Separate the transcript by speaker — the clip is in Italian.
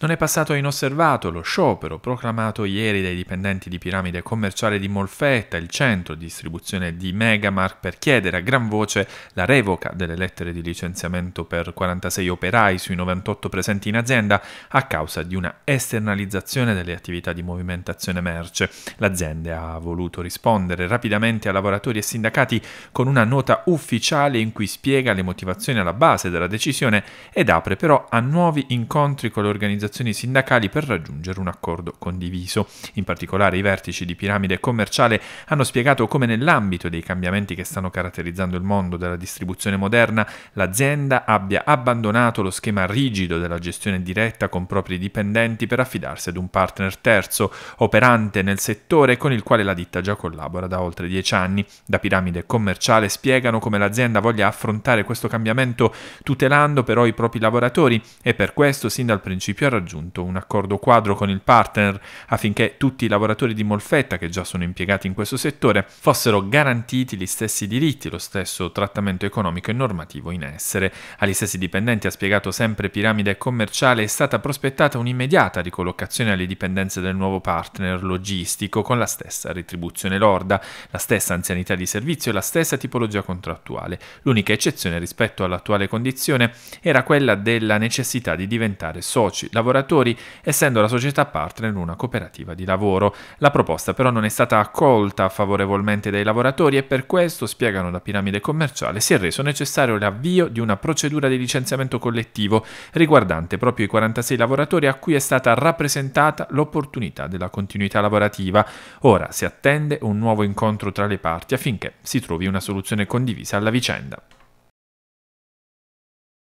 Speaker 1: Non è passato inosservato lo sciopero proclamato ieri dai dipendenti di Piramide Commerciale di Molfetta, il centro di distribuzione di Megamark, per chiedere a gran voce la revoca delle lettere di licenziamento per 46 operai sui 98 presenti in azienda a causa di una esternalizzazione delle attività di movimentazione merce. L'azienda ha voluto rispondere rapidamente a lavoratori e sindacati con una nota ufficiale in cui spiega le motivazioni alla base della decisione ed apre però a nuovi incontri con l'organizzazione organizzazioni sindacali per raggiungere un accordo condiviso. In particolare i vertici di Piramide Commerciale hanno spiegato come nell'ambito dei cambiamenti che stanno caratterizzando il mondo della distribuzione moderna, l'azienda abbia abbandonato lo schema rigido della gestione diretta con propri dipendenti per affidarsi ad un partner terzo operante nel settore con il quale la ditta già collabora da oltre dieci anni. Da Piramide Commerciale spiegano come l'azienda voglia affrontare questo cambiamento tutelando però i propri lavoratori e per questo sin dal principio raggiunto un accordo quadro con il partner affinché tutti i lavoratori di Molfetta che già sono impiegati in questo settore fossero garantiti gli stessi diritti, lo stesso trattamento economico e normativo in essere. Agli stessi dipendenti, ha spiegato sempre Piramide Commerciale, è stata prospettata un'immediata ricollocazione alle dipendenze del nuovo partner logistico con la stessa retribuzione lorda, la stessa anzianità di servizio e la stessa tipologia contrattuale. L'unica eccezione rispetto all'attuale condizione era quella della necessità di diventare soci lavoratori lavoratori, essendo la società partner in una cooperativa di lavoro. La proposta però non è stata accolta favorevolmente dai lavoratori e per questo, spiegano la piramide commerciale, si è reso necessario l'avvio di una procedura di licenziamento collettivo riguardante proprio i 46 lavoratori a cui è stata rappresentata l'opportunità della continuità lavorativa. Ora si attende un nuovo incontro tra le parti affinché si trovi una soluzione condivisa alla vicenda.